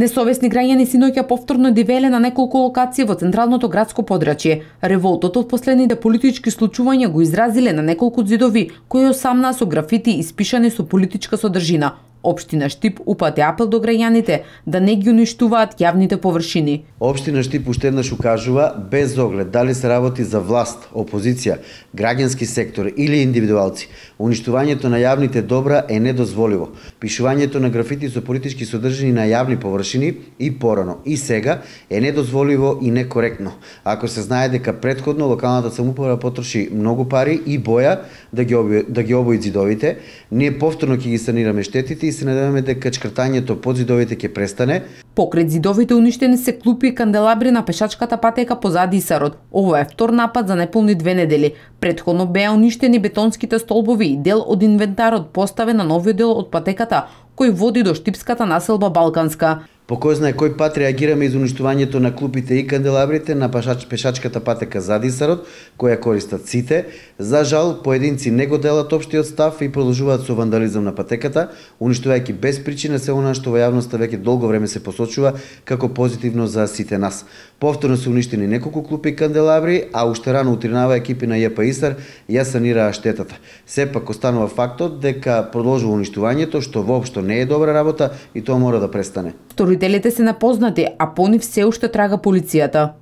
Несовесни граѓани синоќа повторно дивеле на неколку локации во централното градско подрачје. Револтот од последните политички случувања го изразиле на неколку ѕидови кои осамнаа со графити испишани со политичка содржина, Општина Штип упати апел до граѓаните да не ги уништуваат јавните површини. Општина Штип уште еднаш укажува без оглед дали се работи за власт, опозиција, граѓански сектор или индивидуалци, уништувањето на јавните добра е недозволиво. Пишувањето на графити со политички содржини на јавни површини и порано и сега е недозволиво и некоректно. Ако се знае дека предходно локалната самоуправа потроши многу пари и боја да ги обои, да ги обои зидовите, ние повторно ќе ги санираме штетите и се надеваме дека чкртањето под зидовите ќе престане. Покрет зидовите уништени се клупи и канделабри на пешачката патека позади Исарот. Ова е втор напад за неполни две недели. Предходно беа уништени бетонските столбови и дел од инвентарот поставен на новиот дел од патеката, кој води до штипската населба Балканска. По кој знае кој пат реагираме из уништувањето на клупите и канделабрите на пешач, пешачката патека Задисарот, која користат сите. За жал, поединци не го делат општиот став и продолжуваат со вандализам на патеката, уништувајќи без причина се она што во јавноста веќе долго време се посочува како позитивно за сите нас. Повторно се уништени неколку клупи и канделабри, а уште рано утринава екипи на ЈП Исар ја санираа штетата. Сепак останува фактот дека продолжува уништувањето, што воопшто не е добра работа и тоа мора да престане. Вторителите се напознати, а по нив се уште трага полицијата.